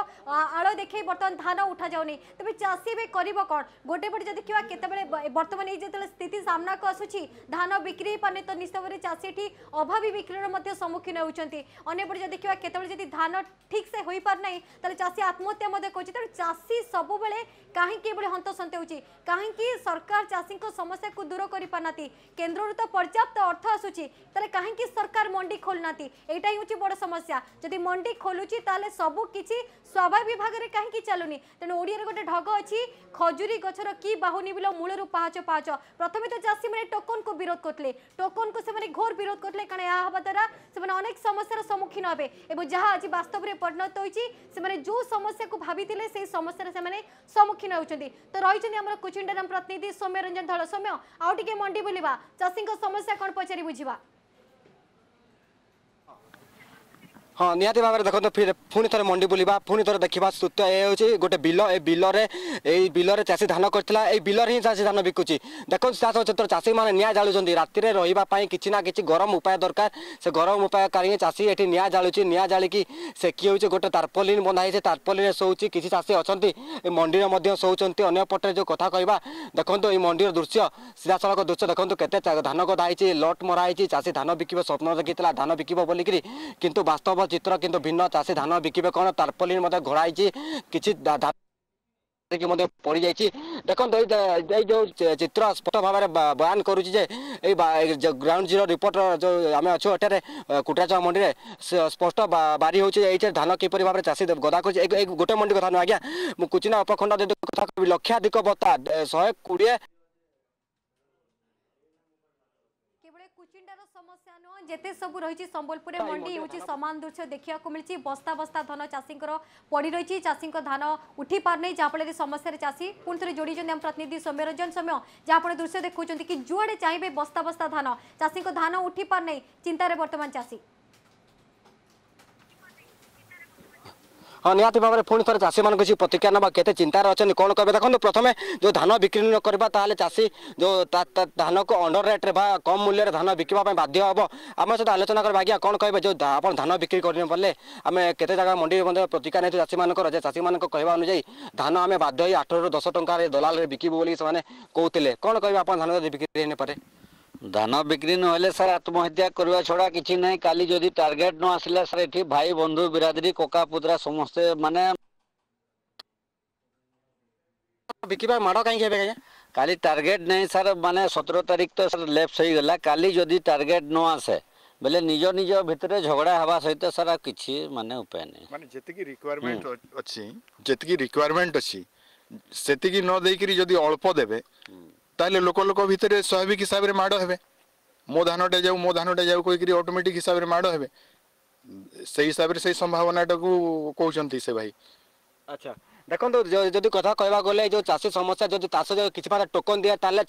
আড় দেখে বর্তমান ধান উঠা যাওনি তবে চাষী এবার করব কণ গোটে ଗୋଟେପଟେ ଯଦି ଦେଖିବା କେତେବେଳେ ବର୍ତ୍ତମାନ ଏଇ ଯେତେବେଳେ ସ୍ଥିତି ସାମ୍ନାକୁ ଆସୁଛି ଧାନ ବିକ୍ରି ହେଇପାରୁନି ତ ନିଶ୍ଚୟରେ ଚାଷୀ ଏଠି ଅଭାବୀ ବିକ୍ରିର ମଧ୍ୟ ସମ୍ମୁଖୀନ ହେଉଛନ୍ତି ଅନ୍ୟପଟେ ଯଦି ଦେଖିବା କେତେବେଳେ ଯଦି ଧାନ ଠିକ୍ ସେ ହୋଇପାରୁନାହିଁ ତାହେଲେ ଚାଷୀ ଆତ୍ମହତ୍ୟା ମଧ୍ୟ କରୁଛି ତେଣୁ ଚାଷୀ ସବୁବେଳେ କାହିଁକି ଏଭଳି ହନ୍ତସନ୍ତ ହେଉଛି କାହିଁକି ସରକାର ଚାଷୀଙ୍କ ସମସ୍ୟାକୁ ଦୂର କରିପାରୁନାହାନ୍ତି କେନ୍ଦ୍ରରୁ ତ ପର୍ଯ୍ୟାପ୍ତ ଅର୍ଥ ଆସୁଛି ତାହେଲେ କାହିଁକି ସରକାର ମଣ୍ଡି ଖୋଲୁନାହାନ୍ତି ଏଇଟା ହେଉଛି ବଡ଼ ସମସ୍ୟା ଯଦି ମଣ୍ଡି ଖୋଲୁଛି ତାହେଲେ ସବୁ କିଛି ସ୍ୱାଭାବିକ ଭାଗରେ କାହିଁକି ଚାଲୁନି ତେଣୁ ଓଡ଼ିଆରେ ଗୋଟେ ଢଗ ଅଛି ଖଜୁରୀ ଗଛର କି ବାହୁନି ବିଲ ମୂଳରୁ ପାହାଚ ପାହାଚ ପ୍ରଥମେ ତ ଚାଷୀମାନେ ଟୋକନକୁ ବିରୋଧ କରୁଥିଲେ ଟୋକନକୁ ସେମାନେ ଘୋର ବିରୋଧ କରୁଥିଲେ କାରଣ ଏହା ହେବା ଦ୍ୱାରା ସେମାନେ ଅନେକ ସମସ୍ୟାର ସମ୍ମୁଖୀନ ହେବେ ଏବଂ ଯାହା ଆଜି ବାସ୍ତବରେ ପରିଣତ ହୋଇଛି ସେମାନେ ଯେଉଁ ସମସ୍ୟାକୁ ଭାବିଥିଲେ ସେଇ ସମସ୍ୟାରେ ସେମାନେ ସମ୍ମୁଖୀନ ସାକ୍ଷୀ ନେଉଛନ୍ତି ତ ରହିଛନ୍ତି ଆମର କୁଚିଣ୍ଡାରାମ ପ୍ରତିନିଧି ସୌମ୍ୟ ରଞ୍ଜନ ଧଳ ସୌମ୍ୟ ଆଉ ଟିକେ ମଣ୍ଡି ବୁଲିବା ଚାଷୀଙ୍କ ସମସ୍ୟା କ'ଣ ପଚାରି ବୁଝିବା ହଁ ନିହାତି ଭାବରେ ଦେଖନ୍ତୁ ପୁଣି ଥରେ ମଣ୍ଡି ବୁଲିବା ପୁଣି ଥରେ ଦେଖିବା ସୂତ୍ର ଏ ହେଉଛି ଗୋଟେ ବିଲ ଏ ବିଲରେ ଏଇ ବିଲରେ ଚାଷୀ ଧାନ କରିଥିଲା ଏଇ ବିଲରେ ହିଁ ଚାଷୀ ଧାନ ବିକୁଛି ଦେଖନ୍ତୁ ଚାଷ କ୍ଷେତ୍ର ଚାଷୀମାନେ ନିଆଁ ଜାଳୁଛନ୍ତି ରାତିରେ ରହିବା ପାଇଁ କିଛି ନା କିଛି ଗରମ ଉପାୟ ଦରକାର ସେ ଗରମ ଉପାୟ କାରିକି ଚାଷୀ ଏଠି ନିଆଁ ଜାଳୁଛି ନିଆଁ ଜାଳିକି ସେକି ହେଉଛି ଗୋଟେ ତାର୍ପଲିନ ବନ୍ଧା ହେଇଛି ତାର୍ପଲିନରେ ଶୋଉଛି କିଛି ଚାଷୀ ଅଛନ୍ତି ଏ ମଣ୍ଡିରେ ମଧ୍ୟ ଶୋଉଛନ୍ତି ଅନ୍ୟ ପଟରେ ଯେଉଁ କଥା କହିବା ଦେଖନ୍ତୁ ଏଇ ମଣ୍ଡିର ଦୃଶ୍ୟ ସିଧାସଳଖ ଦୃଶ୍ୟ ଦେଖନ୍ତୁ କେତେ ଧାନ ଗଦା ହେଇଛି ଲଟ୍ ମରା ହେଇଛି ଚାଷୀ ଧାନ ବିକିବ ସ୍ୱପ୍ନ ଦେଖିଥିଲା ଧାନ ବିକିବ ବୋଲିକିରି କିନ୍ତୁ ବାସ୍ତବ চিত্র কিন্তু ভিন্ন চাষী ধান বিকিবে কোণ তারপলিন মধ্যে ঘোড়া কিছু কি মধ্যে পড়ি এই যে চিত্র স্পষ্ট ভাবে বয়ান করুছি যে এই গ্রাউন্ড জিরো রিপোর্ট আমি অছু এটার কুটরাচা মন্ডিরে স্পষ্ট বারি হচ্ছে এইটা ধান কিপরি ভাবে চাষী গদা করছে গোটে মন্ডি কথা নয় আজ্ঞা কুচিনা উপখণ্ড কথা লক্ষাধিক বতা শহে কোড়িয়ে যেতে সবু রয়েছে সম্বলপুরে মন্ডি হচ্ছে সমান দৃশ্য দেখা মিলছে বস্তা বস্তা ধান চাষীঙ্কর পড়ি রয়েছে চাষীঙ্ক ধান উঠি পারে যাফলের সমস্যার চাষী পুঁ থে যোড়ি আম প্রতিনিধি সৌম্য রঞ্জন সৌম্য যা আপনার দৃশ্য দেখুছেন কি যুয়াড়ে চাইবে বস্তা বস্তা ধান চাষীঙ্ক ধান উঠি পারে চিন্তার বর্তমান চাষী ହଁ ନିହାତି ଭାବରେ ପୁଣି ଥରେ ଚାଷୀମାନଙ୍କୁ କିଛି ପ୍ରତିକ୍ରିୟା ନେବା କେତେ ଚିନ୍ତାରେ ଅଛନ୍ତି କ'ଣ କହିବେ ଦେଖନ୍ତୁ ପ୍ରଥମେ ଯେଉଁ ଧାନ ବିକ୍ରି ନ କରିବା ତାହେଲେ ଚାଷୀ ଯେଉଁ ଧାନକୁ ଅଣ୍ଡର ରେଟ୍ରେ ବା କମ୍ ମୂଲ୍ୟରେ ଧାନ ବିକିବା ପାଇଁ ବାଧ୍ୟ ହେବ ଆମ ସହିତ ଆଲୋଚନା କରିବା ଆଜ୍ଞା କ'ଣ କହିବେ ଯେଉଁ ଆପଣ ଧାନ ବିକ୍ରି କରିପାରିଲେ ଆମେ କେତେ ଜାଗା ମଣ୍ଡିରେ ମଧ୍ୟ ପ୍ରତିକ୍ରିୟା ନେଇଛୁ ଚାଷୀମାନଙ୍କର ଯେ ଚାଷୀମାନଙ୍କ କହିବା ଅନୁଯାୟୀ ଧାନ ଆମେ ବାଧ୍ୟ ହୋଇ ଆଠରୁ ଦଶ ଟଙ୍କାରେ ଦଲାଲରେ ବିକିବୁ ବୋଲି ସେମାନେ କହୁଥିଲେ କ'ଣ କହିବେ ଆପଣ ଧାନ ଯଦି ବିକ୍ରି ହେଇନପାରେ ଧାନ ବିକ୍ରି ନହେଲେ ସାର୍ ଆତ୍ମହତ୍ୟା କରିବା ଛଡ଼ା କିଛି ନାହିଁ କାଲି ଯଦି ଟାର୍ଗେଟ ନ ଆସିଲା ସାର୍ ଏଠି ଭାଇ ବନ୍ଧୁ ବିରାଦରି କକା ପୁତୁରା ସମସ୍ତେ ମାନେ ବିକିବା ମାଡ଼ କାହିଁକି ହେବେ ଆଜ୍ଞା କାଲି ଟାର୍ଗେଟ ନାହିଁ ସାର୍ ମାନେ ସତର ତାରିଖ ତ ସାର୍ ଲେପ୍ସ ହେଇଗଲା କାଲି ଯଦି ଟାର୍ଗେଟ ନ ଆସେ ବୋଲେ ନିଜ ନିଜ ଭିତରେ ଝଗଡ଼ା ହେବା ସହିତ ସାର୍ ଆଉ କିଛି ମାନେ ଉପାୟ ନାହିଁ ମାନେ ଯେତିକି ରିକ୍ୱାରମେଣ୍ଟ ଅଛି ଯେତିକି ରିକ୍ୱାରମେଣ୍ଟ ଅଛି ସେତିକି ନ ଦେଇକରି ଯଦି ଅଳ୍ପ ଦେବେ ତାହେଲେ ଲୋକ ଲୋକ ଭିତରେ ସ୍ୱାଭାବିକ ହିସାବରେ ମାଡ଼ ହେବେ ମୋ ଧାନଟା ଯାଉ ମୋ ଧାନଟା ଯାଉ କହିକିରି ଅଟୋମେଟିକ୍ ହିସାବରେ ମାଡ଼ ହେବେ ସେଇ ହିସାବରେ ସେଇ ସମ୍ଭାବନାଟାକୁ କହୁଛନ୍ତି ସେ ଭାଇ ଆଚ୍ଛା ଦେଖନ୍ତୁ ଯଦି କଥା କହିବାକୁ ଗଲେ ଯେଉଁ ଚାଷୀ ସମସ୍ୟା ଯଦି ଚାଷ କିଛି ମାତ୍ରା ଟୋକନ ଦିଏ ତାହେଲେ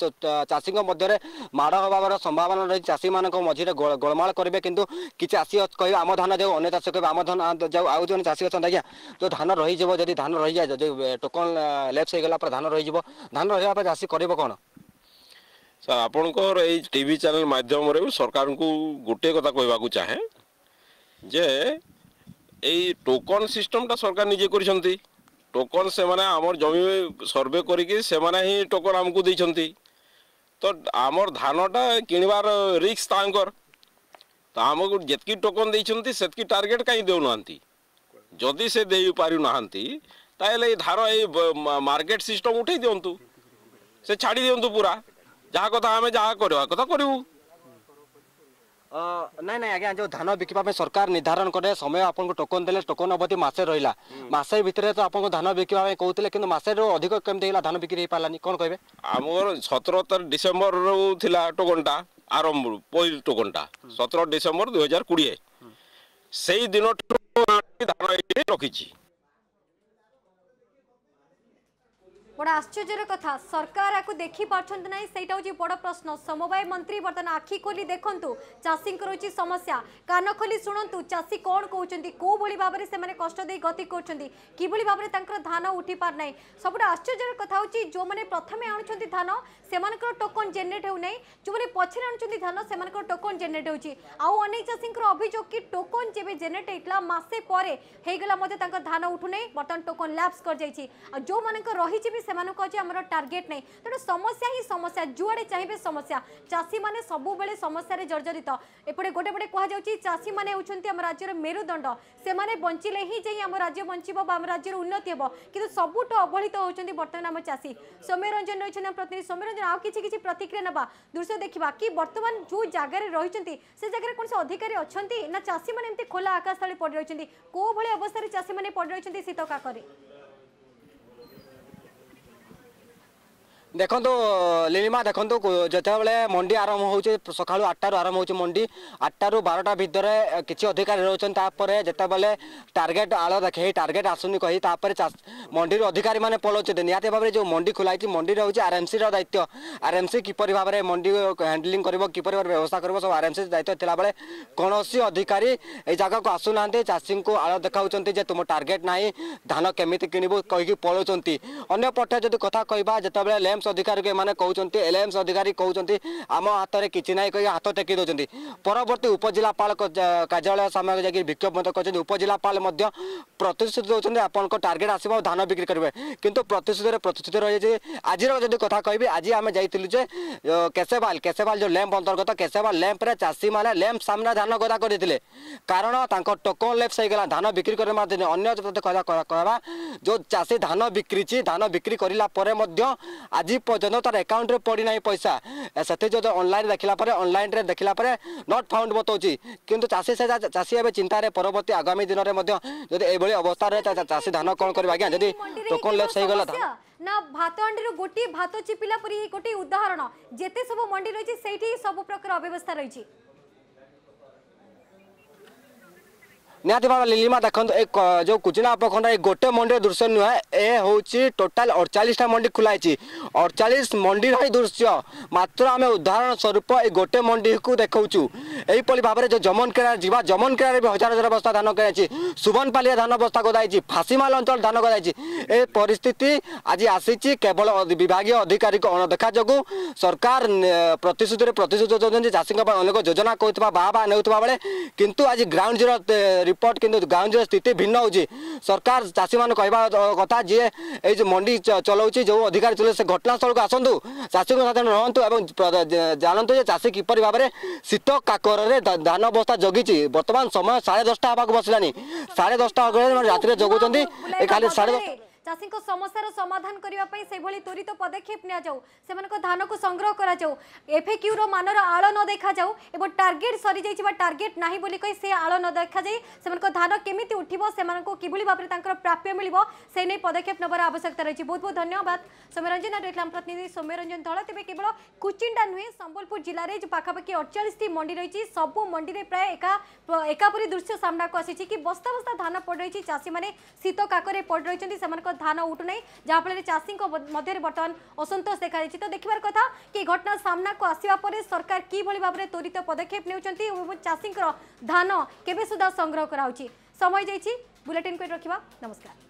ଚାଷୀଙ୍କ ମଧ୍ୟରେ ମାଡ଼ ହେବାର ସମ୍ଭାବନା ରହିଛି ଚାଷୀମାନଙ୍କ ମଝିରେ ଗୋଳମାଳ କରିବେ କିନ୍ତୁ କିଛି ଚାଷୀ କହିବେ ଆମ ଧାନ ଯେଉଁ ଅନ୍ୟ ଚାଷ କହିବେ ଆମ ଧାନ ଯେଉଁ ଆଉ ଜଣେ ଚାଷୀ ଅଛନ୍ତି ଆଜ୍ଞା ଯେଉଁ ଧାନ ରହିଯିବ ଯଦି ଧାନ ରହିଯାଏ ଯଦି ଟୋକନ ଲେପ୍ସ ହେଇଗଲା ପରେ ଧାନ ରହିଯିବ ଧାନ ରହିବା ପରେ ଚାଷୀ କରିବ କ'ଣ सर आपण टी चेल मध्यम सरकार को गोटे कथा कहवा चाहे जे योकन सिस्टम सिस्टमटा सरकार निजे कर टोकन से माने जमी सर्वे करोकन आमको दे तो आमर धानटा किणवार रिक्स तो आम को जितक टोकन देक टार्गेट कहीं देना जदि से दे पार पारती धार ये मार्केट सिस्टम उठे दिंतु से छाड़ी दिंतु पूरा ଯାହା କଥା ଆମେ ଯାହା କରିବା କଥା କରିବୁ ନାଇଁ ନାଇଁ ଆଜ୍ଞା ଯେଉଁ ଧାନ ବିକିବା ପାଇଁ ସରକାର ନିର୍ଦ୍ଧାରଣ କଲେ ସମୟ ଆପଣଙ୍କୁ ଟୋକନ ଦେଲେ ଟୋକନ ଅବଧି ମାସେ ରହିଲା ମାସେ ଭିତରେ ତ ଆପଣଙ୍କୁ ଧାନ ବିକିବା ପାଇଁ କହୁଥିଲେ କିନ୍ତୁ ମାସେରୁ ଅଧିକ କେମିତି ହେଲା ଧାନ ବିକ୍ରି ହେଇପାରିଲାନି କ'ଣ କହିବେ ଆମର ସତର ଡିସେମ୍ବରରୁ ଥିଲା ଟୋକନଟା ଆରମ୍ଭରୁ ପହିଲି ଟୋକନଟା ସତର ଡିସେମ୍ବର ଦୁଇ ହଜାର କୋଡ଼ିଏ ସେଇ ଦିନଠୁ ଧାନ ରଖିଛି বড় আশ্চর্যের কথা সরকার আকু দেখি পাচ্ছেন না সেইটা হচ্ছে বড় প্রশ্ন সমবায় মন্ত্রী বর্তমান আখি খোলি দেখন্তু চাষীঙ্কর হচ্ছে সমস্যা কান খোলি শুণন্তু চাষী কোণ কৌছেন কোভাবে ভাবে সে কষ্ট দিয়ে গতি করছেন কিভাবে ভাবে তাঁর ধান উঠি পার না সবুঠু আশ্চর্যের কথা হচ্ছে যে প্রথমে আনুচার ধান সে টোকন জেনেট হেউ না যে পছরে আনুচার ধান সে টোকন জেনেট হচ্ছে আনেক চাষীঙ্কর অভিযোগ কি টোকন যে জেনেট হয়েছিল মাসে পরে হয়ে গলা মধ্যে তাঁর ধান উঠু না বর্তমান টোকন ল্যাপস করে যাই আর যে রয়েছে ସେମାନଙ୍କୁ ଅଛି ଆମର ଟାର୍ଗେଟ୍ ନାହିଁ ତେଣୁ ସମସ୍ୟା ହିଁ ସମସ୍ୟା ଯୁଆଡ଼େ ଚାହିଁବେ ସମସ୍ୟା ଚାଷୀମାନେ ସବୁବେଳେ ସମସ୍ୟାରେ ଜର୍ଜରିତ ଏପଟେ ଗୋଟେ ପଟେ କୁହାଯାଉଛି ଚାଷୀମାନେ ହେଉଛନ୍ତି ଆମ ରାଜ୍ୟର ମେରୁଦଣ୍ଡ ସେମାନେ ବଞ୍ଚିଲେ ହିଁ ଯାଇ ଆମ ରାଜ୍ୟ ବଞ୍ଚିବ ବା ଆମ ରାଜ୍ୟର ଉନ୍ନତି ହେବ କିନ୍ତୁ ସବୁଠୁ ଅବହେଳିତ ହେଉଛନ୍ତି ବର୍ତ୍ତମାନ ଆମ ଚାଷୀ ସୌମ୍ୟରଞ୍ଜନ ରହିଛନ୍ତି ଆମ ପ୍ରତିନିଧି ସୌମ୍ୟରଞ୍ଜନ ଆଉ କିଛି କିଛି ପ୍ରତିକ୍ରିୟା ନେବା ଦୃଶ୍ୟ ଦେଖିବା କି ବର୍ତ୍ତମାନ ଯେଉଁ ଜାଗାରେ ରହିଛନ୍ତି ସେ ଜାଗାରେ କୌଣସି ଅଧିକାରୀ ଅଛନ୍ତି ନା ଚାଷୀମାନେ ଏମିତି ଖୋଲା ଆକାଶ ତଳେ ପଡ଼ି ରହିଛନ୍ତି କେଉଁ ଭଳି ଅବସ୍ଥାରେ ଚାଷୀମାନେ ପଡ଼ି ରହିଛନ୍ତି ଶୀତ କାକରେ ଦେଖନ୍ତୁ ଲିଲିମା ଦେଖନ୍ତୁ ଯେତେବେଳେ ମଣ୍ଡି ଆରମ୍ଭ ହେଉଛି ସକାଳୁ ଆଠଟାରୁ ଆରମ୍ଭ ହେଉଛି ମଣ୍ଡି ଆଠଟାରୁ ବାରଟା ଭିତରେ କିଛି ଅଧିକାରୀ ରହୁଛନ୍ତି ତାପରେ ଯେତେବେଳେ ଟାର୍ଗେଟ୍ ଆଳ ଦେଖେ ହେଇ ଟାର୍ଗେଟ୍ ଆସୁନି କହି ତାପରେ ମଣ୍ଡିରୁ ଅଧିକାରୀମାନେ ପଳାଉଛନ୍ତି ନିହାତି ଭାବରେ ଯେଉଁ ମଣ୍ଡି ଖୋଲା ହେଇଛି ମଣ୍ଡିରେ ହେଉଛି ଆର୍ଏମ୍ସିର ଦାୟିତ୍ୱ ଆର୍ଏମ୍ସି କିପରି ଭାବରେ ମଣ୍ଡି ହ୍ୟାଣ୍ଡଲିଂ କରିବ କିପରି ଭାବରେ ବ୍ୟବସ୍ଥା କରିବ ସବୁ ଆର୍ଏମ୍ସି ଦାୟିତ୍ୱ ଥିଲାବେଳେ କୌଣସି ଅଧିକାରୀ ଏ ଜାଗାକୁ ଆସୁନାହାନ୍ତି ଚାଷୀଙ୍କୁ ଆଳ ଦେଖାଉଛନ୍ତି ଯେ ତୁମ ଟାର୍ଗେଟ୍ ନାହିଁ ଧାନ କେମିତି କିଣିବୁ କହିକି ପଳାଉଛନ୍ତି ଅନ୍ୟପଟେ ଯଦି କଥା କହିବା ଯେତେବେଳେ ଲେମ୍ପ ଏଲଏମ୍ସ ଅଧିକାରୀ ଏମାନେ କହୁଛନ୍ତି ଏଲଏମ୍ସ ଅଧିକାରୀ କହୁଛନ୍ତି ଆମ ହାତରେ କିଛି ନାହିଁ କହି ହାତ ଟେକି ଦେଉଛନ୍ତି ପରବର୍ତ୍ତୀ ଉପଜିଲ୍ଲାପାଳ କାର୍ଯ୍ୟାଳୟ ସାମ୍ନାରେ ଯାଇକି ବିକ୍ଷୋଭ ମଧ୍ୟ କରିଛନ୍ତି ଉପଜିଲ୍ଲାପାଳ ମଧ୍ୟ ପ୍ରତିଶ୍ରୁତି ଦେଉଛନ୍ତି ଆପଣଙ୍କ ଟାର୍ଗେଟ୍ ଆସିବ ଆଉ ଧାନ ବିକ୍ରି କରିବେ କିନ୍ତୁ ପ୍ରତିଶ୍ରୁତିରେ ପ୍ରତିଶ୍ରୁତି ରହିଯାଇଛି ଆଜିର ଯଦି କଥା କହିବି ଆଜି ଆମେ ଯାଇଥିଲୁ ଯେ କେଶେବାଲ କେଶେବାଲ ଯେଉଁ ଲ୍ୟାମ୍ପ ଅନ୍ତର୍ଗତ କେଶେବାଲ ଲ୍ୟାମ୍ପରେ ଚାଷୀମାନେ ଲ୍ୟାମ୍ପ ସାମ୍ନା ଧାନ ଗଦା କରିଥିଲେ କାରଣ ତାଙ୍କ ଟୋକନ ଲେପ୍ସ ହେଇଗଲା ଧାନ ବିକ୍ରି କରିବା ମାଧ୍ୟମରେ ଅନ୍ୟ କଥା କହିବା ଯେଉଁ ଚାଷୀ ଧାନ ବିକ୍ରିଛି ଧାନ ବିକ୍ରି କରିଲା ପରେ ମଧ୍ୟ ଆଜି আজি পর্যন্ত তার একাউন্টে পড়ি না পয়সা সেটি যদি অনলাইন দেখিলা পরে অনলাইনে দেখিলা পরে নট ফাউন্ড বতাউছি কিন্তু চাষী সে চাষী এবে চিন্তায় পরবর্তী আগামী দিনের মধ্যে যদি এইভাবে অবস্থা রয়ে চাষী ধান কোণ করবে আজ্ঞা যদি টোকন লেপস হয়ে গলা না ভাত হাঁড়ি গোটি ভাত চিপিলা পরি গোটি উদাহরণ যেতে সব মন্ডি রয়েছে সেইটি সব প্রকার অব্যবস্থা রয়েছে ନିହାତି ଭାବେ ଲିଲିମା ଦେଖନ୍ତୁ ଏ ଯେଉଁ କୁଚିନା ଉପଖଣ୍ଡ ଏ ଗୋଟେ ମଣ୍ଡିର ଦୃଶ୍ୟ ନୁହେଁ ଏ ହେଉଛି ଟୋଟାଲ ଅଡ଼ଚାଳିଶଟା ମଣ୍ଡି ଖୋଲା ହେଇଛି ଅଡ଼ଚାଳିଶ ମଣ୍ଡିର ହିଁ ଦୃଶ୍ୟ ମାତ୍ର ଆମେ ଉଦାହରଣ ସ୍ୱରୂପ ଏ ଗୋଟେ ମଣ୍ଡିକୁ ଦେଖାଉଛୁ ଏହିପରି ଭାବରେ ଯେଉଁ ଜମନକେରା ଯିବା ଯମନକେରାରେ ବି ହଜାର ହଜାର ବସ୍ତା ଧାନ କିଣାଯାଇଛି ସୁବନପାଲିଆ ଧାନ ବସ୍ତା ଗଦା ହେଇଛି ଫାଶୀମାଲ ଅଞ୍ଚଳ ଧାନ ଗଦା ହେଇଛି ଏ ପରିସ୍ଥିତି ଆଜି ଆସିଛି କେବଳ ବିଭାଗୀୟ ଅଧିକାରୀଙ୍କ ଅଣଦେଖା ଯୋଗୁଁ ସରକାର ପ୍ରତିଶ୍ରୁତିରେ ପ୍ରତିଶ୍ରୁତି ଦେଉଛନ୍ତି ଚାଷୀଙ୍କ ପାଇଁ ଅନେକ ଯୋଜନା କହୁଥିବା ବାହା ବା ନେଉଥିବା ବେଳେ କିନ୍ତୁ ଆଜି ଗ୍ରାଉଣ୍ଡ ଜିରୋ ରିପୋର୍ଟ କିନ୍ତୁ ଗାଉଁଜିର ସ୍ଥିତି ଭିନ୍ନ ହେଉଛି ସରକାର ଚାଷୀମାନଙ୍କୁ କହିବା କଥା ଯିଏ ଏଇ ଯେଉଁ ମଣ୍ଡି ଚଲାଉଛି ଯେଉଁ ଅଧିକାରୀ ଚଲାଉଛି ସେ ଘଟଣାସ୍ଥଳକୁ ଆସନ୍ତୁ ଚାଷୀଙ୍କ ସାଥିରେ ରହନ୍ତୁ ଏବଂ ଜାଣନ୍ତୁ ଯେ ଚାଷୀ କିପରି ଭାବରେ ଶୀତ କାକରରେ ଧାନ ଅବସ୍ଥା ଜଗିଛି ବର୍ତ୍ତମାନ ସମୟ ସାଢ଼େ ଦଶଟା ହେବାକୁ ବସିଲାଣି ସାଢ଼େ ଦଶଟା ଅଗ୍ରହରେ ରାତିରେ ଜଗଉଛନ୍ତି ଏ କାଲି ସାଢ଼େ চাষী সমস্যার সমাধান করা সেইভাবে ত্বরিত পদক্ষেপ নিয়া যাও সে ধানক সংগ্রহ করা যাও এফএকিউর মানর আল ন দেখা যাও এবং টার্গেট সরি যাই বা টার্গেট না বলে সে আল ন দেখা যাই সে ধান কেমিটি উঠব সে কিভাবে ভাবে তাঁর প্রাপ্য মিলব সেই নিয়ে পদক্ষেপ নেবার আবশ্যকতা রয়েছে বহু বহু ধন্যবাদ সৌম্যরঞ্জন রেখলাম প্রতিনিধি সৌম্যরঞ্জন ধল তবে কেবল কুচিন্ডা নুহে সম্বলপুর জেলার যে পাখাপাখি অড়চাশটি মন্ডি রয়েছে সবু মন্ডিরে প্রায় একা একাপরি দৃশ্য সামনাকু আসিছে কি বস্তা বস্তা ধান পড়ে রয়েছে চাষী মানে শীত কাকরে পড়ে রয়েছে সে ধান উঠুনাই যাফলে চাষী মধ্যে বর্তমান অসন্তোষ দেখা দিয়েছে তো দেখবার কথা কি ঘটনা সামনাকু আসা পরে সরকার কিভাবে ভাবে ত্বরিত পদক্ষেপ নেওয়া এবং চাষীর ধান কেবে সুদ্ধা সংগ্রহ করা সময় যাই বুলেটিন করে রাখা নমস্কার